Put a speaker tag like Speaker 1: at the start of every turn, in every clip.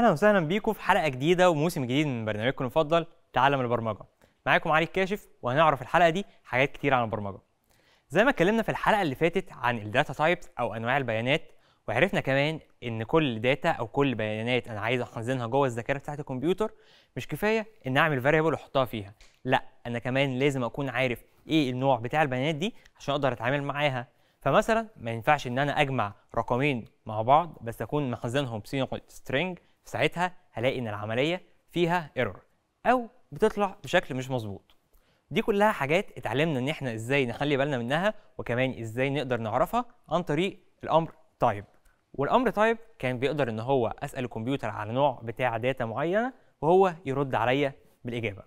Speaker 1: اهلا وسهلا بيكم في حلقه جديده وموسم جديد من برنامجكم المفضل تعلم البرمجه معاكم علي الكاشف وهنعرف الحلقه دي حاجات كتير عن البرمجه زي ما اتكلمنا في الحلقه اللي فاتت عن الداتا تايبس او انواع البيانات وعرفنا كمان ان كل داتا او كل بيانات انا عايز اخزنها جوه الذاكره بتاعت الكمبيوتر مش كفايه ان اعمل فاريبل واحطها فيها لا انا كمان لازم اكون عارف ايه النوع بتاع البيانات دي عشان اقدر اتعامل معاها فمثلا ما ينفعش ان انا اجمع رقمين مع بعض بس اكون مخزنهم بصيغه سترينج ساعتها هلاقي ان العمليه فيها ايرور او بتطلع بشكل مش مظبوط دي كلها حاجات اتعلمنا ان احنا ازاي نخلي بالنا منها وكمان ازاي نقدر نعرفها عن طريق الامر تايب والامر تايب كان بيقدر ان هو اسال الكمبيوتر على نوع بتاع داتا معينه وهو يرد عليا بالاجابه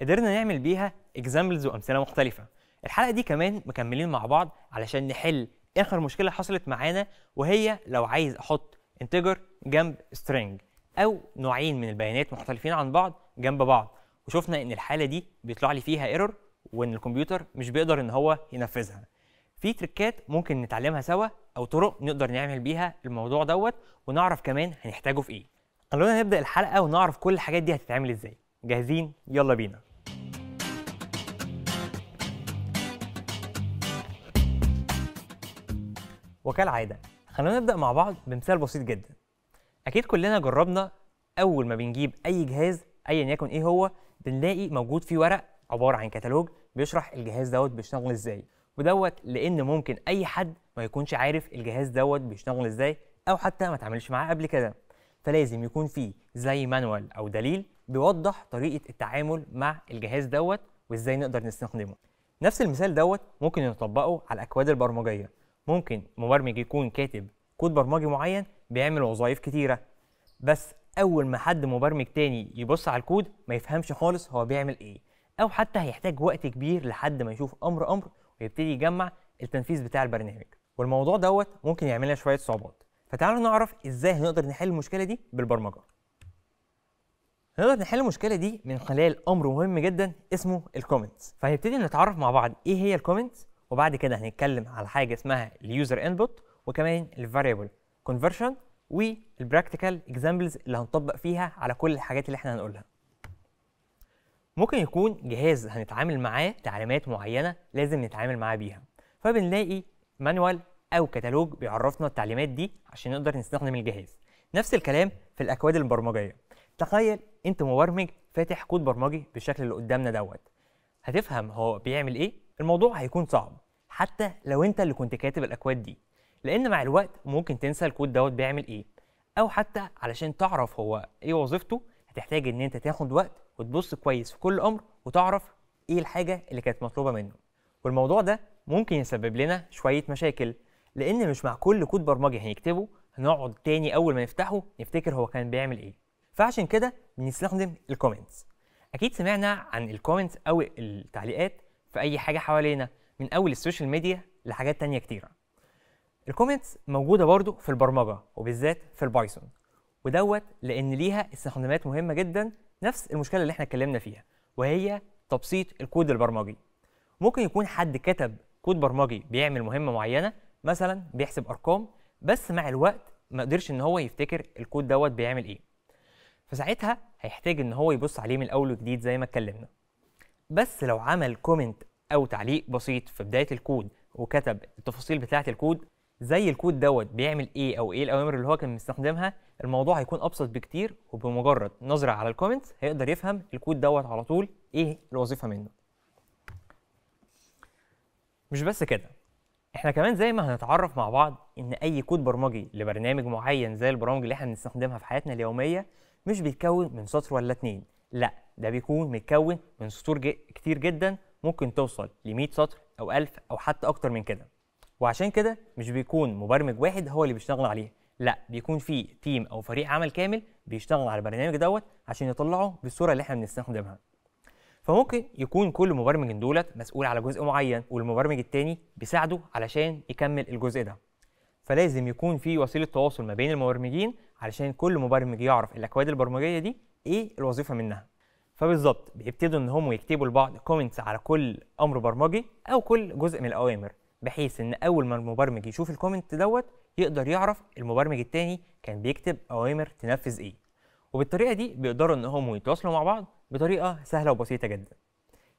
Speaker 1: قدرنا نعمل بيها اكزامبلز وامثله مختلفه الحلقه دي كمان مكملين مع بعض علشان نحل اخر مشكله حصلت معانا وهي لو عايز احط انتجر جنب سترينج او نوعين من البيانات مختلفين عن بعض جنب بعض وشفنا ان الحاله دي بيطلع لي فيها ايرور وان الكمبيوتر مش بيقدر ان هو ينفذها في تريكات ممكن نتعلمها سوا او طرق نقدر نعمل بيها الموضوع دوت ونعرف كمان هنحتاجه في ايه خلونا نبدا الحلقه ونعرف كل الحاجات دي هتتعمل ازاي جاهزين يلا بينا وكالعاده خلونا نبدا مع بعض بمثال بسيط جدا اكيد كلنا جربنا اول ما بنجيب اي جهاز ايا يكن ايه هو بنلاقي موجود فيه ورق عباره عن كتالوج بيشرح الجهاز دوت بيشتغل ازاي ودوت لان ممكن اي حد ما يكونش عارف الجهاز دوت بيشتغل ازاي او حتى ما اتعاملش معاه قبل كده فلازم يكون فيه زي مانوال او دليل بيوضح طريقه التعامل مع الجهاز دوت وازاي نقدر نستخدمه نفس المثال دوت ممكن نطبقه على الاكواد البرمجيه ممكن مبرمج يكون كاتب كود برمجي معين بيعمل وظائف كتيره بس اول ما حد مبرمج تاني يبص على الكود ما يفهمش خالص هو بيعمل ايه او حتى هيحتاج وقت كبير لحد ما يشوف امر امر ويبتدي يجمع التنفيذ بتاع البرنامج والموضوع دوت ممكن يعمل لنا شويه صعوبات فتعالوا نعرف ازاي هنقدر نحل المشكله دي بالبرمجه نقدر نحل المشكله دي من خلال امر مهم جدا اسمه الكومنتس فهنبتدي نتعرف مع بعض ايه هي الكومنتس وبعد كده هنتكلم على حاجه اسمها اليوزر انبوت وكمان الفاريبل كونفرشن والبراكتيكال اكزامبلز اللي هنطبق فيها على كل الحاجات اللي احنا هنقولها ممكن يكون جهاز هنتعامل معاه تعليمات معينه لازم نتعامل معاه بيها فبنلاقي مانوال او كتالوج بيعرفنا التعليمات دي عشان نقدر نستخدم الجهاز نفس الكلام في الاكواد البرمجيه تخيل انت مبرمج فاتح كود برمجي بالشكل اللي قدامنا دوت هتفهم هو بيعمل ايه الموضوع هيكون صعب حتى لو انت اللي كنت كاتب الاكواد دي لان مع الوقت ممكن تنسى الكود دوت بيعمل ايه او حتى علشان تعرف هو ايه وظيفته هتحتاج ان انت تاخد وقت وتبص كويس في كل امر وتعرف ايه الحاجه اللي كانت مطلوبه منه والموضوع ده ممكن يسبب لنا شويه مشاكل لان مش مع كل كود برمجي هنكتبه هنقعد تاني اول ما نفتحه نفتكر هو كان بيعمل ايه فعشان كده بنستخدم الكومنتس اكيد سمعنا عن الكومنتس او التعليقات في اي حاجه حوالينا من اول السوشيال ميديا لحاجات تانية كتيره الكومنتس موجوده برضو في البرمجه وبالذات في البايثون ودوت لان ليها استخدامات مهمه جدا نفس المشكله اللي احنا اتكلمنا فيها وهي تبسيط الكود البرمجي ممكن يكون حد كتب كود برمجي بيعمل مهمه معينه مثلا بيحسب ارقام بس مع الوقت ما قدرش ان هو يفتكر الكود دوت بيعمل ايه فساعتها هيحتاج ان هو يبص عليه من الاول وجديد زي ما اتكلمنا بس لو عمل كومنت او تعليق بسيط في بدايه الكود وكتب التفاصيل بتاعه الكود زي الكود دوت بيعمل ايه او ايه الاوامر اللي هو كان مستخدمها الموضوع هيكون ابسط بكتير وبمجرد نظره على الكومنت هيقدر يفهم الكود دوت على طول ايه الوظيفه منه مش بس كده احنا كمان زي ما هنتعرف مع بعض ان اي كود برمجي لبرنامج معين زي البرامج اللي احنا بنستخدمها في حياتنا اليوميه مش بيتكون من سطر ولا اتنين لا ده بيكون متكون من سطور كتير جدا ممكن توصل ل 100 سطر او 1000 او حتى اكتر من كده وعشان كده مش بيكون مبرمج واحد هو اللي بيشتغل عليه لا بيكون في تيم او فريق عمل كامل بيشتغل على البرنامج دوت عشان يطلعه بالصوره اللي احنا بنستخدمها فممكن يكون كل مبرمج دولت مسؤول على جزء معين والمبرمج التاني بيساعده علشان يكمل الجزء ده فلازم يكون في وسيله تواصل ما بين المبرمجين علشان كل مبرمج يعرف الاكواد البرمجيه دي ايه الوظيفه منها فبالظبط بيبتدوا ان هم يكتبوا لبعض كومنتس على كل امر برمجي او كل جزء من الاوامر بحيث ان اول ما المبرمج يشوف الكومنت دوت يقدر يعرف المبرمج التاني كان بيكتب اوامر تنفذ ايه وبالطريقه دي بيقدروا ان هم يتواصلوا مع بعض بطريقه سهله وبسيطه جدا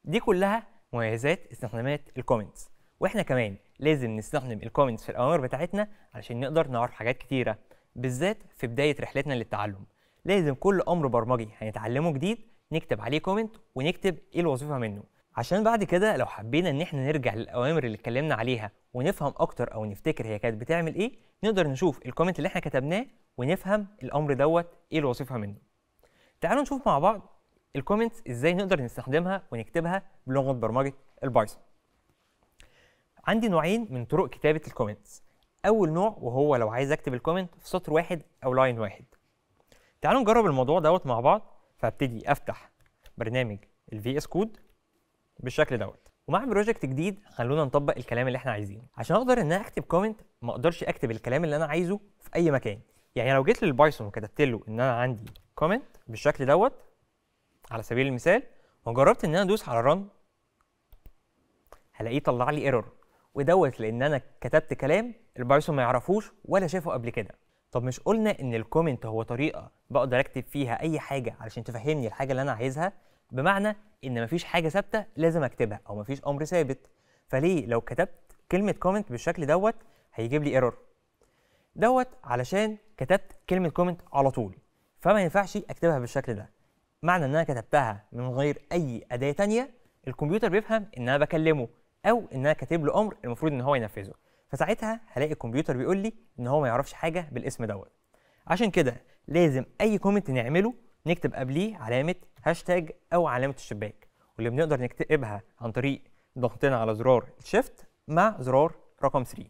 Speaker 1: دي كلها مميزات استخدامات الكومنتس واحنا كمان لازم نستخدم الكومنتس في الاوامر بتاعتنا علشان نقدر نعرف حاجات كتيره بالذات في بدايه رحلتنا للتعلم لازم كل امر برمجي هنتعلمه جديد نكتب عليه كومنت ونكتب ايه الوظيفه منه عشان بعد كده لو حبينا ان احنا نرجع للاوامر اللي اتكلمنا عليها ونفهم اكتر او نفتكر هي كانت بتعمل ايه نقدر نشوف الكومنت اللي احنا كتبناه ونفهم الامر دوت ايه الوظيفه منه تعالوا نشوف مع بعض الكومنتس ازاي نقدر نستخدمها ونكتبها بلغه برمجه البايثون عندي نوعين من طرق كتابه الكومنتس اول نوع وهو لو عايز اكتب الكومنت في سطر واحد او لاين واحد تعالوا نجرب الموضوع دوت مع بعض فابتدي افتح برنامج الفي اس كود بالشكل دوت ومع بروجكت جديد خلونا نطبق الكلام اللي احنا عايزينه عشان اقدر ان انا اكتب كومنت ما اقدرش اكتب الكلام اللي انا عايزه في اي مكان يعني لو جيت للبايثون وكتبت له ان انا عندي كومنت بالشكل دوت على سبيل المثال وجربت ان انا ادوس على رن هلاقيه طلع لي ايرور ودوت لان انا كتبت كلام البايثون ما يعرفوش ولا شافه قبل كده طب مش قلنا ان الكومنت هو طريقه بقدر اكتب فيها اي حاجه علشان تفهمني الحاجه اللي انا عايزها بمعنى ان مفيش حاجه ثابته لازم اكتبها او مفيش امر ثابت فليه لو كتبت كلمه كومنت بالشكل دوت هيجيب لي ايرور دوت علشان كتبت كلمه كومنت على طول فما ينفعش اكتبها بالشكل ده معنى ان انا كتبتها من غير اي اداه تانية الكمبيوتر بيفهم ان انا بكلمه او ان انا كاتب له امر المفروض ان هو ينفذه فساعتها هلاقي الكمبيوتر بيقول لي ان هو ما يعرفش حاجه بالاسم دوت عشان كده لازم اي كومنت نعمله نكتب قبليه علامه هاشتاج او علامه الشباك واللي بنقدر نكتبها عن طريق ضغطنا على زرار الشيفت مع زرار رقم 3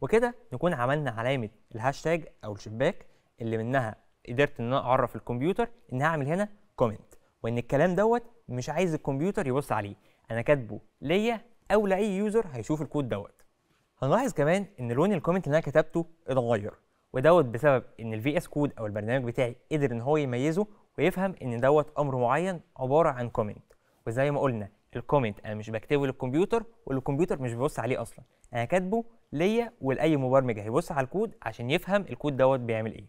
Speaker 1: وكده نكون عملنا علامه الهاشتاج او الشباك اللي منها قدرت ان انا اعرف الكمبيوتر ان هعمل هنا كومنت وان الكلام دوت مش عايز الكمبيوتر يبص عليه انا كاتبه ليا او لاي يوزر هيشوف الكود دوت هنلاحظ كمان ان لون الكومنت اللي انا كتبته اتغير ودوت بسبب ان الفي اس كود او البرنامج بتاعي قدر ان هو يميزه ويفهم ان دوت امر معين عباره عن كومنت وزي ما قلنا الكومنت انا مش بكتبه للكمبيوتر والكمبيوتر مش بيبص عليه اصلا انا كاتبه ليا ولاي مبرمج هيبص على الكود عشان يفهم الكود دوت بيعمل ايه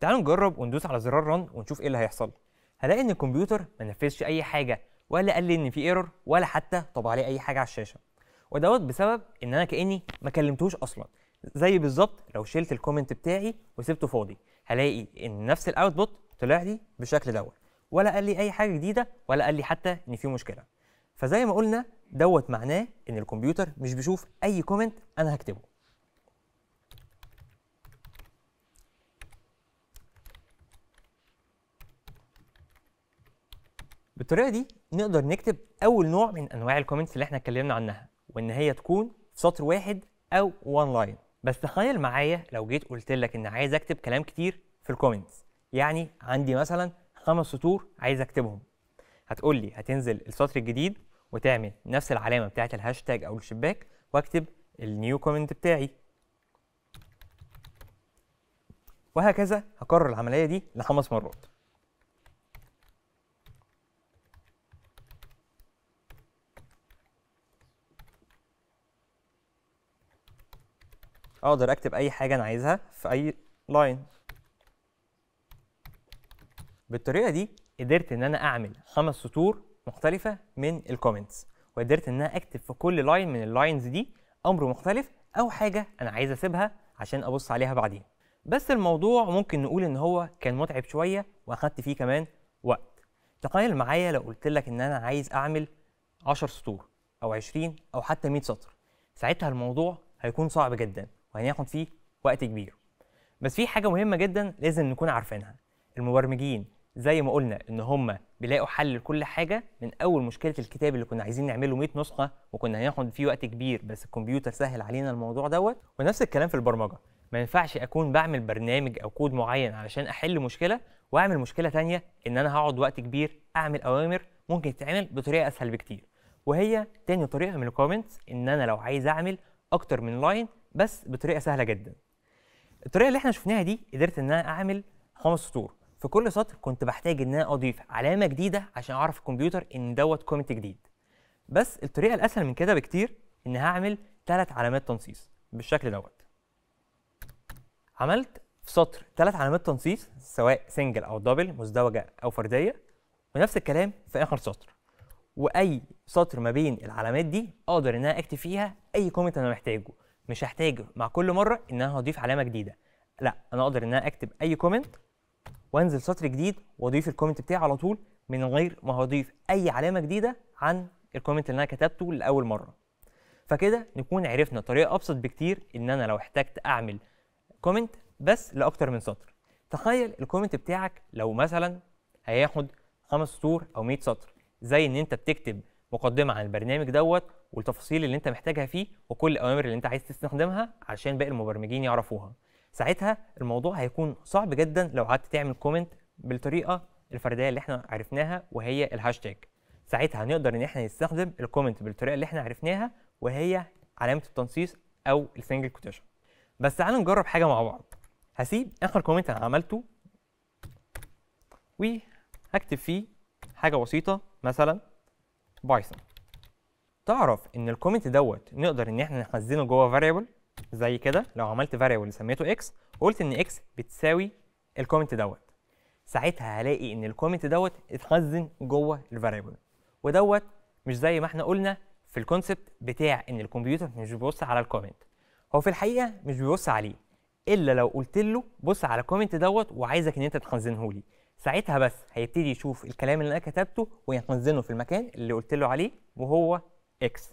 Speaker 1: تعالوا نجرب وندوس على زرار رن ونشوف ايه اللي هيحصل هلاقي ان الكمبيوتر ما نفذش اي حاجه ولا قال لي ان في ايرور ولا حتى طبع عليه اي حاجه على الشاشه ودوت بسبب ان انا كاني ما كلمتهوش اصلا زي بالظبط لو شلت الكومنت بتاعي وسبته فاضي هلاقي ان نفس الاوتبوت طلع لي بالشكل دوت ولا قال لي اي حاجه جديده ولا قال لي حتى ان في مشكله فزي ما قلنا دوت معناه ان الكمبيوتر مش بيشوف اي كومنت انا هكتبه بالطريقه دي نقدر نكتب اول نوع من انواع الكومنتس اللي احنا اتكلمنا عنها وان هي تكون في سطر واحد او وان لاين بس تخيل معايا لو جيت قلت لك ان عايز اكتب كلام كتير في الكومنتس يعني عندي مثلا خمس سطور عايز اكتبهم هتقول لي هتنزل السطر الجديد وتعمل نفس العلامه بتاعه الهاشتاج او الشباك واكتب النيو كومنت بتاعي وهكذا هكرر العمليه دي لخمس مرات اقدر اكتب اي حاجه انا عايزها في اي لاين بالطريقه دي قدرت ان انا اعمل خمس سطور مختلفه من الكومنتس وقدرت ان انا اكتب في كل لاين من اللاينز دي امر مختلف او حاجه انا عايز اسيبها عشان ابص عليها بعدين بس الموضوع ممكن نقول ان هو كان متعب شويه واخدت فيه كمان وقت تخيل معايا لو قلت لك ان انا عايز اعمل 10 سطور او 20 او حتى 100 سطر ساعتها الموضوع هيكون صعب جدا وهناخد فيه وقت كبير بس في حاجه مهمه جدا لازم نكون عارفينها المبرمجين زي ما قلنا ان هم بيلاقوا حل لكل حاجه من اول مشكله الكتاب اللي كنا عايزين نعمله 100 نسخه وكنا هناخد فيه وقت كبير بس الكمبيوتر سهل علينا الموضوع دوت ونفس الكلام في البرمجه ما ينفعش اكون بعمل برنامج او كود معين علشان احل مشكله واعمل مشكله تانية ان انا هقعد وقت كبير اعمل اوامر ممكن تتعمل بطريقه اسهل بكتير وهي تاني طريقه من الكومنتس ان انا لو عايز اعمل اكتر من لاين بس بطريقه سهله جدا الطريقه اللي احنا شفناها دي قدرت ان انا اعمل خمس سطور في كل سطر كنت بحتاج ان انا اضيف علامه جديده عشان اعرف الكمبيوتر ان دوت كومنت جديد بس الطريقه الاسهل من كده بكتير ان هعمل ثلاث علامات تنصيص بالشكل دوت عملت في سطر ثلاث علامات تنصيص سواء سنجل او دبل مزدوجه او فرديه ونفس الكلام في اخر سطر واي سطر ما بين العلامات دي اقدر ان انا اكتب فيها اي كومنت انا محتاجه مش هحتاج مع كل مره ان انا هضيف علامه جديده لا انا اقدر ان انا اكتب اي كومنت وانزل سطر جديد واضيف الكومنت بتاعي على طول من غير ما هضيف اي علامه جديده عن الكومنت اللي انا كتبته لاول مره فكده نكون عرفنا طريقه ابسط بكتير ان انا لو احتجت اعمل كومنت بس لاكتر من سطر تخيل الكومنت بتاعك لو مثلا هياخد خمس سطور او 100 سطر زي ان انت بتكتب مقدمه عن البرنامج دوت والتفاصيل اللي انت محتاجها فيه وكل الاوامر اللي انت عايز تستخدمها عشان باقي المبرمجين يعرفوها ساعتها الموضوع هيكون صعب جدا لو قعدت تعمل كومنت بالطريقه الفرديه اللي احنا عرفناها وهي الهاشتاج ساعتها هنقدر ان احنا نستخدم الكومنت بالطريقه اللي احنا عرفناها وهي علامه التنصيص او السنجل كوتيشن بس تعالوا نجرب حاجه مع بعض هسيب اخر كومنت انا عملته وهكتب فيه حاجه بسيطه مثلا بايثون تعرف ان الكومنت دوت نقدر ان احنا نخزنه جوه فاريبل زي كده لو عملت فاريبل سميته اكس وقلت ان اكس بتساوي الكومنت دوت ساعتها هلاقي ان الكومنت دوت اتخزن جوه الفاريبل ودوت مش زي ما احنا قلنا في الكونسبت بتاع ان الكمبيوتر مش بيبص على الكومنت هو في الحقيقه مش بيبص عليه الا لو قلت له بص على الكومنت دوت وعايزك ان انت تخزنه لي ساعتها بس هيبتدي يشوف الكلام اللي انا كتبته ويخزنه في المكان اللي قلت له عليه وهو اكس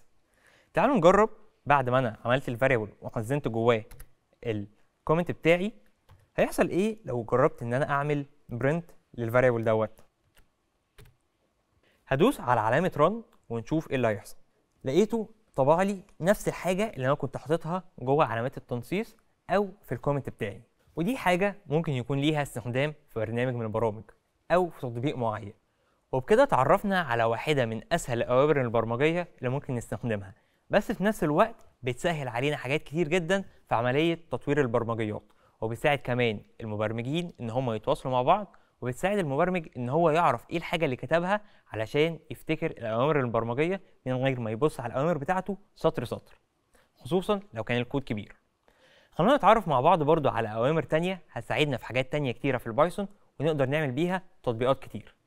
Speaker 1: تعالوا نجرب بعد ما انا عملت الفاريبل وخزنت جواه الكومنت بتاعي هيحصل ايه لو جربت ان انا اعمل برنت للفاريبل دوت هدوس على علامه رن ونشوف ايه اللي هيحصل لقيته طبع لي نفس الحاجه اللي انا كنت حاططها جوه علامات التنصيص او في الكومنت بتاعي ودي حاجة ممكن يكون ليها استخدام في برنامج من البرامج أو في تطبيق معين وبكده اتعرفنا على واحدة من أسهل الأوامر البرمجية اللي ممكن نستخدمها بس في نفس الوقت بتسهل علينا حاجات كتير جدا في عملية تطوير البرمجيات وبتساعد كمان المبرمجين إن هم يتواصلوا مع بعض وبتساعد المبرمج إن هو يعرف إيه الحاجة اللي كتبها علشان يفتكر الأوامر البرمجية من غير ما يبص على الأوامر بتاعته سطر سطر خصوصا لو كان الكود كبير خلونا نتعرف مع بعض برضو على أوامر تانية هتساعدنا في حاجات تانية كتيرة في البايثون ونقدر نعمل بيها تطبيقات كتير